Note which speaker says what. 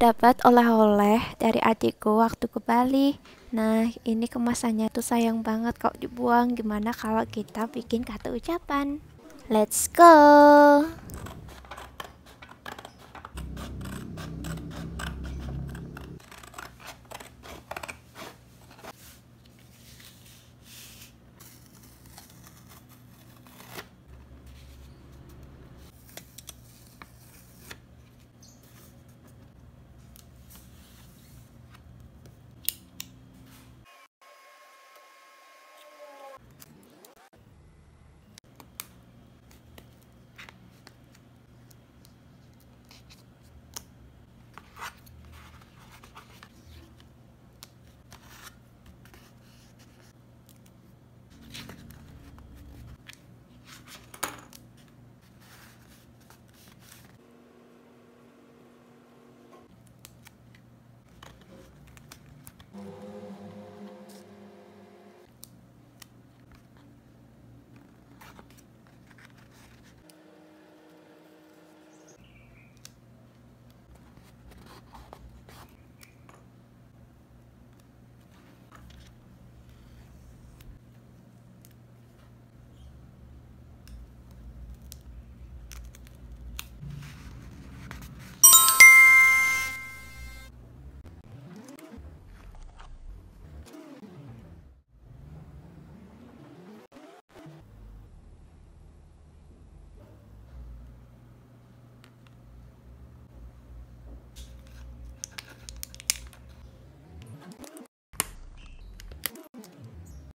Speaker 1: dapat oleh-oleh dari adikku waktu ke Bali. Nah, ini kemasannya tuh sayang banget kalau dibuang. Gimana kalau kita bikin kata ucapan?
Speaker 2: Let's go!